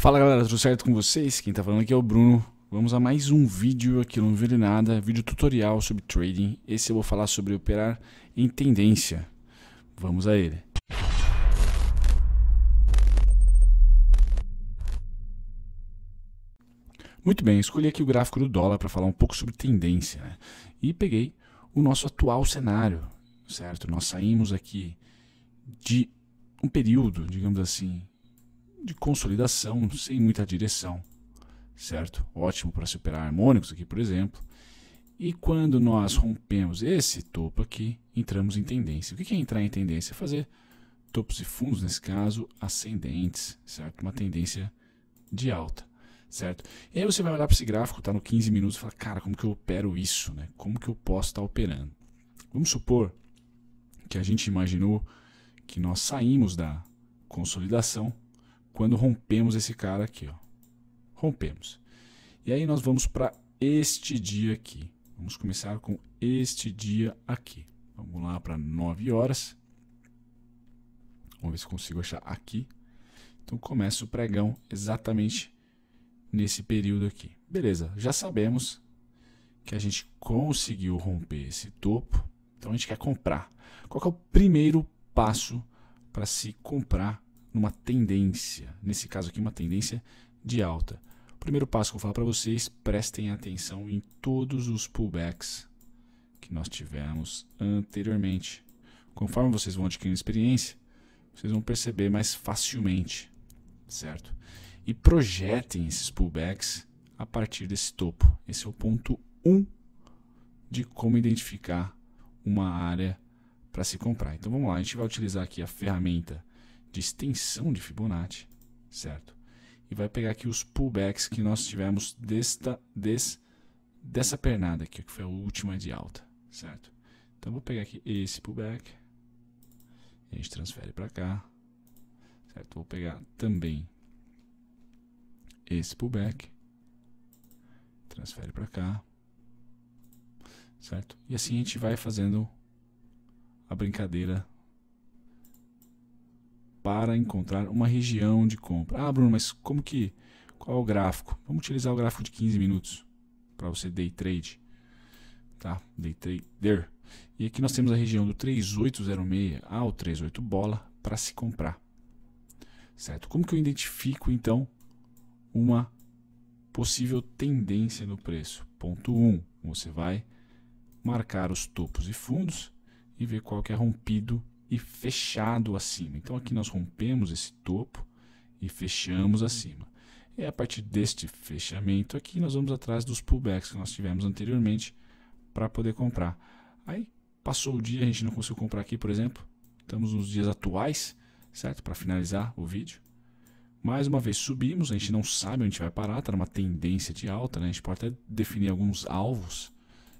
Fala galera, tudo certo com vocês? Quem tá falando aqui é o Bruno. Vamos a mais um vídeo aqui no Vire Nada, vídeo tutorial sobre trading. Esse eu vou falar sobre operar em tendência. Vamos a ele. Muito bem, escolhi aqui o gráfico do dólar para falar um pouco sobre tendência. Né? E peguei o nosso atual cenário, certo? Nós saímos aqui de um período, digamos assim, de consolidação, sem muita direção, certo? Ótimo para superar harmônicos aqui, por exemplo. E quando nós rompemos esse topo aqui, entramos em tendência. O que é entrar em tendência? É fazer topos e fundos, nesse caso, ascendentes, certo? Uma tendência de alta, certo? E aí você vai olhar para esse gráfico, está no 15 minutos, e fala, cara, como que eu opero isso, né? Como que eu posso estar tá operando? Vamos supor que a gente imaginou que nós saímos da consolidação, quando rompemos esse cara aqui, ó. Rompemos. E aí nós vamos para este dia aqui. Vamos começar com este dia aqui. Vamos lá para 9 horas. Vamos ver se consigo achar aqui. Então começa o pregão exatamente nesse período aqui. Beleza, já sabemos que a gente conseguiu romper esse topo. Então a gente quer comprar. Qual é o primeiro passo para se comprar numa tendência, nesse caso aqui, uma tendência de alta. O primeiro passo que eu falo para vocês, prestem atenção em todos os pullbacks que nós tivemos anteriormente. Conforme vocês vão adquirindo experiência, vocês vão perceber mais facilmente, certo? E projetem esses pullbacks a partir desse topo. Esse é o ponto 1 um de como identificar uma área para se comprar. Então vamos lá, a gente vai utilizar aqui a ferramenta de extensão de Fibonacci, certo? E vai pegar aqui os pullbacks que nós tivemos desta, des, dessa pernada aqui, que foi a última de alta, certo? Então vou pegar aqui esse pullback, a gente transfere para cá, certo? Vou pegar também esse pullback, transfere para cá, certo? E assim a gente vai fazendo a brincadeira para encontrar uma região de compra. Ah, Bruno, mas como que. Qual é o gráfico? Vamos utilizar o gráfico de 15 minutos para você day trade. Tá? Day trader. E aqui nós temos a região do 3806 ao 38 bola para se comprar. Certo? Como que eu identifico então uma possível tendência no preço? Ponto 1. Um, você vai marcar os topos e fundos e ver qual que é rompido e fechado acima. Então aqui nós rompemos esse topo e fechamos acima. E a partir deste fechamento aqui nós vamos atrás dos pullbacks que nós tivemos anteriormente para poder comprar. Aí passou o dia, a gente não conseguiu comprar aqui, por exemplo. Estamos nos dias atuais, certo? Para finalizar o vídeo. Mais uma vez subimos, a gente não sabe onde vai parar, está numa tendência de alta, né? A gente pode até definir alguns alvos,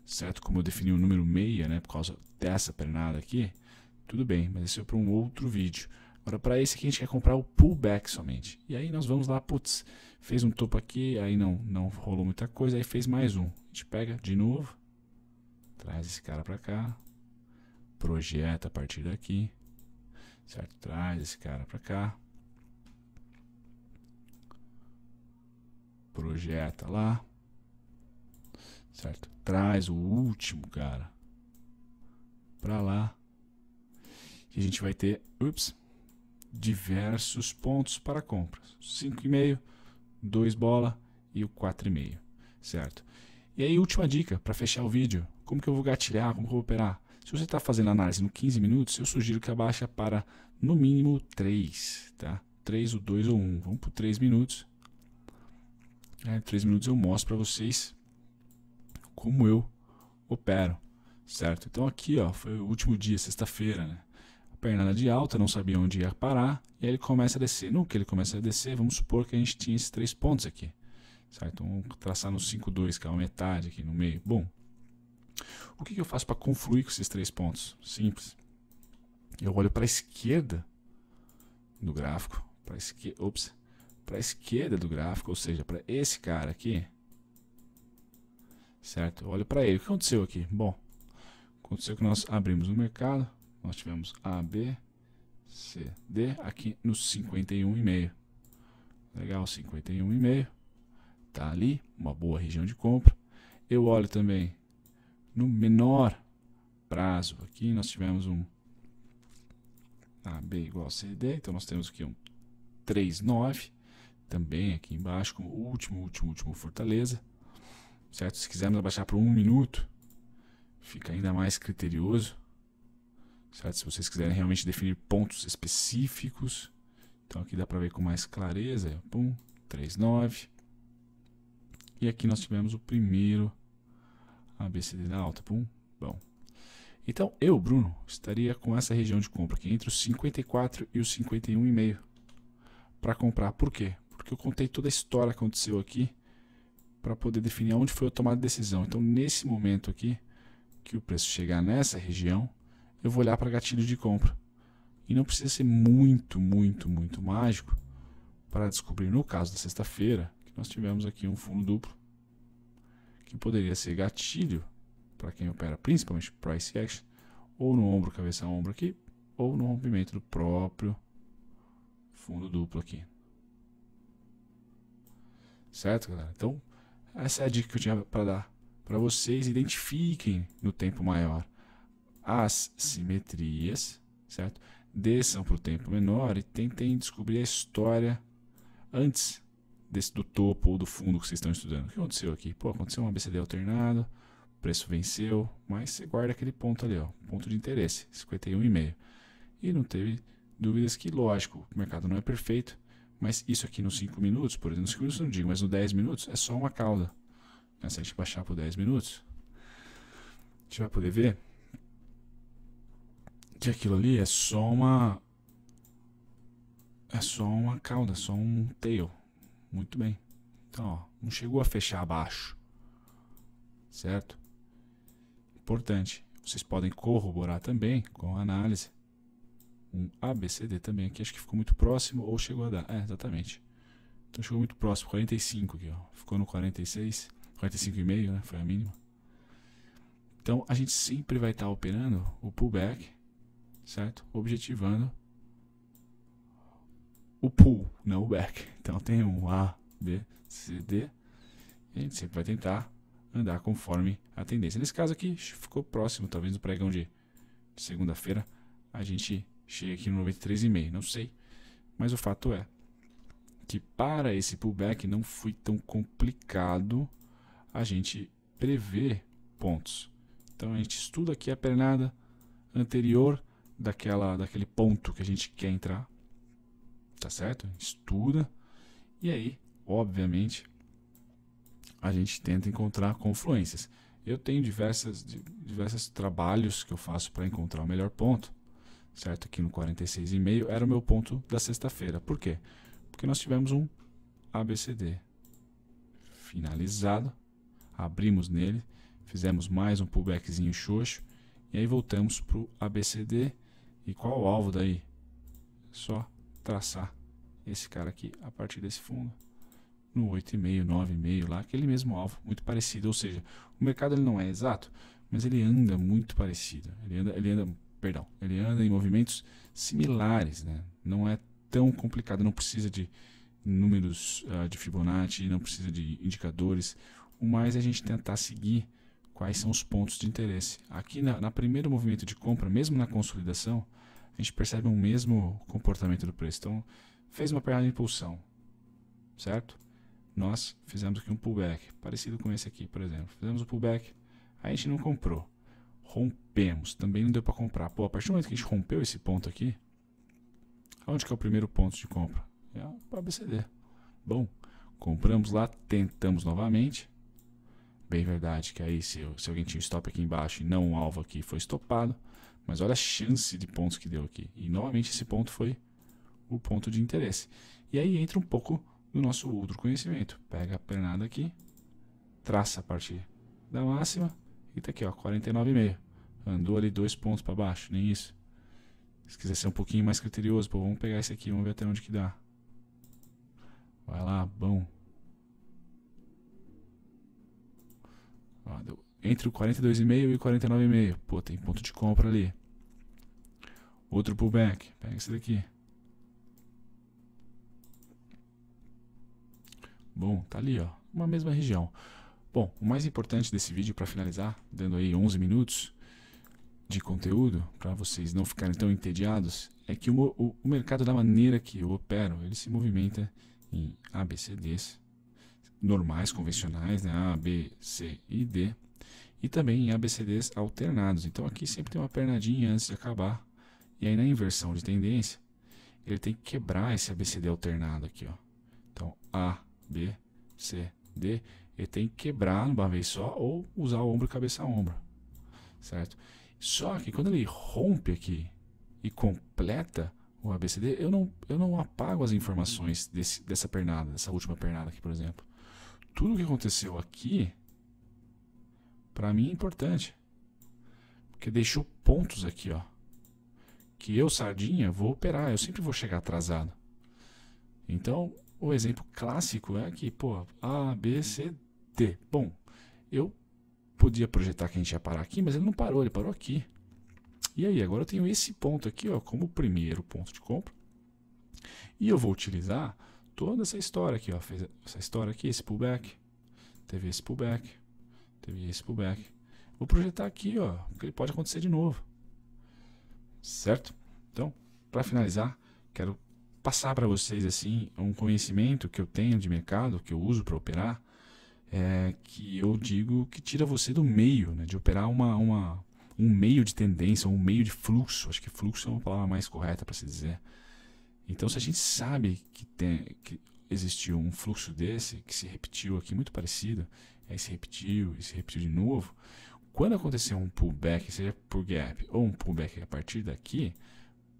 certo? Como eu defini o número 6, né? Por causa dessa pernada aqui. Tudo bem, mas isso é para um outro vídeo. Agora, para esse aqui, a gente quer comprar o pullback somente. E aí nós vamos lá, putz, fez um topo aqui, aí não, não rolou muita coisa, aí fez mais um. A gente pega de novo, traz esse cara para cá, projeta a partir daqui, certo? Traz esse cara para cá, projeta lá, certo? Traz o último cara para lá a gente vai ter ups, diversos pontos para compras. 5,5, 2 bola e o 4,5, certo? E aí, última dica para fechar o vídeo: como que eu vou gatilhar, como que eu vou operar? Se você está fazendo análise no 15 minutos, eu sugiro que abaixa para no mínimo 3, tá? 3, o 2 ou 1. Vamos por 3 minutos. É, em 3 minutos eu mostro para vocês como eu opero, certo? Então aqui, ó, foi o último dia, sexta-feira, né? perna de alta, não sabia onde ia parar, e aí ele começa a descer. No que ele começa a descer, vamos supor que a gente tinha esses três pontos aqui. Certo? Vamos traçar no 5,2, que é uma metade aqui no meio. Bom, o que, eu faço para confluir com esses três pontos? Simples. Eu olho para a esquerda do gráfico, para a esquerda do gráfico, ou seja, para esse cara aqui. Certo? Eu olho para ele. O que aconteceu aqui? Bom, aconteceu que nós abrimos o mercado nós tivemos A, B, C, D, aqui no 51,5. Legal, 51,5. Tá ali, uma boa região de compra. Eu olho também no menor prazo. Aqui nós tivemos um AB igual a d então nós temos aqui um 3,9. Também aqui embaixo, como último, último, último Fortaleza. Certo? Se quisermos abaixar para um minuto, fica ainda mais criterioso. Certo? Se vocês quiserem realmente definir pontos específicos. Então aqui dá para ver com mais clareza. É, pum, 39. E aqui nós tivemos o primeiro ABCD da alta. Pum, bom. Então eu, Bruno, estaria com essa região de compra aqui entre os 54 e os 51,5 para comprar. Por quê? Porque eu contei toda a história que aconteceu aqui para poder definir onde foi a tomada de decisão. Então, nesse momento aqui, que o preço chegar nessa região, eu vou olhar para gatilho de compra. E não precisa ser muito, muito, muito mágico para descobrir, no caso da sexta-feira, que nós tivemos aqui um fundo duplo que poderia ser gatilho para quem opera principalmente price action, ou no ombro, cabeça ombro aqui, ou no rompimento do próprio fundo duplo aqui. Certo, galera? Então, essa é a dica que eu tinha para dar para vocês. Identifiquem no tempo maior as simetrias, certo? Desçam para o tempo menor e tentem descobrir a história antes desse do topo ou do fundo que vocês estão estudando. O que aconteceu aqui? Pô, aconteceu um ABCD alternado, o preço venceu, mas você guarda aquele ponto ali, ó, ponto de interesse, 51,5. E não teve dúvidas que, lógico, o mercado não é perfeito, mas isso aqui nos 5 minutos, por exemplo, nos 5 minutos não digo, mas nos 10 minutos é só uma cauda. Né? Se a gente baixar por 10 minutos, a gente vai poder ver que aquilo ali é só uma. É só uma cauda, só um tail. Muito bem. Então, ó, não chegou a fechar abaixo. Certo? Importante. Vocês podem corroborar também com a análise. Um ABCD também aqui, acho que ficou muito próximo ou chegou a dar. É, exatamente. Então chegou muito próximo, 45 aqui, ó. Ficou no 46, 45,5, né? Foi a mínima. Então a gente sempre vai estar tá operando o pullback certo? Objetivando o pull, não né, o back. Então tem um A, B, C, D. E a gente sempre vai tentar andar conforme a tendência. Nesse caso aqui, ficou próximo, talvez no pregão de segunda-feira, a gente chegue aqui no 93,5, não sei. Mas o fato é que para esse pullback não foi tão complicado a gente prever pontos. Então a gente estuda aqui a pernada anterior, daquela, daquele ponto que a gente quer entrar. Tá certo? Estuda. E aí, obviamente, a gente tenta encontrar confluências. Eu tenho diversas, diversos trabalhos que eu faço para encontrar o melhor ponto, certo? Aqui no 46,5 era o meu ponto da sexta-feira. Por quê? Porque nós tivemos um ABCD finalizado, abrimos nele, fizemos mais um pullbackzinho xoxo e aí voltamos para o ABCD e qual o alvo daí? É só traçar esse cara aqui a partir desse fundo. No 8,5, 9,5 lá, aquele mesmo alvo, muito parecido. Ou seja, o mercado ele não é exato, mas ele anda muito parecido. Ele anda, ele anda, perdão, ele anda em movimentos similares, né? Não é tão complicado, não precisa de números uh, de Fibonacci, não precisa de indicadores. O mais é a gente tentar seguir quais são os pontos de interesse. Aqui na, na, primeiro movimento de compra, mesmo na consolidação, a gente percebe o um mesmo comportamento do preço. Então, fez uma perna de impulsão, certo? Nós fizemos aqui um pullback, parecido com esse aqui, por exemplo. Fizemos um pullback, a gente não comprou. Rompemos, também não deu para comprar. Pô, a partir do momento que a gente rompeu esse ponto aqui, onde que é o primeiro ponto de compra? É para ABCD. Bom, compramos lá, tentamos novamente, Bem verdade que aí se, se alguém tinha um stop aqui embaixo e não um alvo aqui, foi estopado. Mas olha a chance de pontos que deu aqui. E novamente esse ponto foi o ponto de interesse. E aí entra um pouco do nosso outro conhecimento. Pega a pernada aqui, traça a partir da máxima e tá aqui, ó, 49,5. Andou ali dois pontos para baixo, nem isso. Se quiser ser um pouquinho mais criterioso, pô, vamos pegar esse aqui, vamos ver até onde que dá. Vai lá, bom. entre o 42,5 e o 49,5. Pô, tem ponto de compra ali. Outro pullback. Pega esse daqui. Bom, tá ali, ó. Uma mesma região. Bom, o mais importante desse vídeo para finalizar, dando aí 11 minutos de conteúdo para vocês não ficarem tão entediados, é que o, o, o mercado da maneira que eu opero, ele se movimenta em ABCDs normais, convencionais, né? A, B, C e D. E também em ABCDs alternados. Então aqui sempre tem uma pernadinha antes de acabar. E aí na inversão de tendência, ele tem que quebrar esse ABCD alternado aqui. Ó. Então A, B, C, D. Ele tem que quebrar numa vez só ou usar o ombro cabeça a ombro. Certo? Só que quando ele rompe aqui e completa o ABCD, eu não, eu não apago as informações desse, dessa pernada, dessa última pernada aqui, por exemplo tudo o que aconteceu aqui, para mim é importante. Porque deixou pontos aqui, ó. Que eu, Sardinha, vou operar. Eu sempre vou chegar atrasado. Então, o exemplo clássico é aqui, pô, A, B, C, D. Bom, eu podia projetar que a gente ia parar aqui, mas ele não parou, ele parou aqui. E aí, agora eu tenho esse ponto aqui, ó, como primeiro ponto de compra. E eu vou utilizar toda essa história aqui, ó. Fez essa história aqui, esse pullback. Teve esse pullback. Teve esse pullback. Vou projetar aqui, ó, que ele pode acontecer de novo. Certo? Então, para finalizar, quero passar para vocês assim um conhecimento que eu tenho de mercado, que eu uso para operar, é, que eu digo que tira você do meio, né, de operar uma, uma, um meio de tendência, um meio de fluxo. Acho que fluxo é uma palavra mais correta para se dizer. Então, se a gente sabe que, tem, que existiu um fluxo desse, que se repetiu aqui muito parecido, aí se repetiu e se repetiu de novo, quando acontecer um pullback, seja por gap ou um pullback a partir daqui,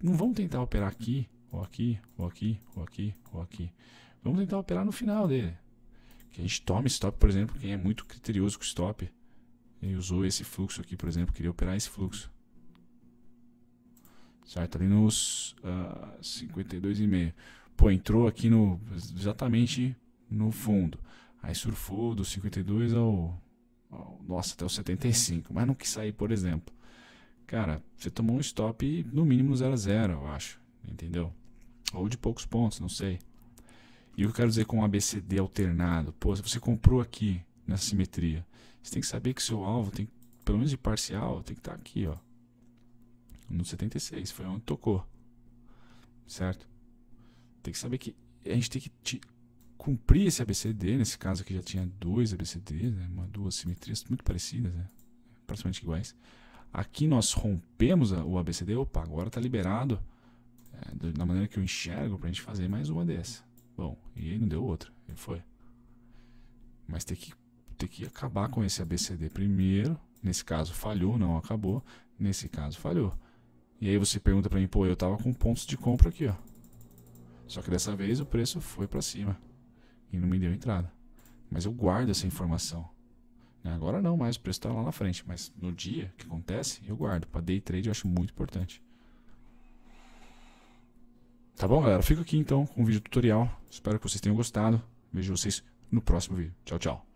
não vamos tentar operar aqui, ou aqui, ou aqui, ou aqui, ou aqui. Vamos tentar operar no final dele. Que a gente tome stop, por exemplo, quem é muito criterioso com stop, ele usou esse fluxo aqui, por exemplo, queria operar esse fluxo certo? Ali nos uh, ah, 52,5. Pô, entrou aqui no exatamente no fundo. Aí surfou do 52 ao, ao nossa, até o 75, mas não quis sair, por exemplo. Cara, você tomou um stop no mínimo 0 a 0, eu acho, entendeu? Ou de poucos pontos, não sei. E o que eu quero dizer com ABCD alternado, pô, se você comprou aqui nessa simetria, você tem que saber que seu alvo tem pelo menos de parcial, tem que estar tá aqui, ó no 76, foi onde tocou. Certo? Tem que saber que a gente tem que te cumprir esse ABCD, nesse caso aqui já tinha dois ABCDs, né? uma, duas simetrias muito parecidas, né? praticamente iguais. Aqui nós rompemos o ABCD, opa, agora está liberado, é, da maneira que eu enxergo, para a gente fazer mais uma dessa. Bom, e aí não deu outra, ele foi. Mas tem que, tem que acabar com esse ABCD primeiro, nesse caso falhou, não acabou, nesse caso falhou. E aí você pergunta para mim, pô, eu tava com pontos de compra aqui, ó. Só que dessa vez o preço foi para cima e não me deu entrada. Mas eu guardo essa informação. Agora não, mas o preço está lá na frente. Mas no dia que acontece, eu guardo. Para day trade eu acho muito importante. Tá bom, galera? Fico aqui então com o vídeo tutorial. Espero que vocês tenham gostado. Vejo vocês no próximo vídeo. Tchau, tchau.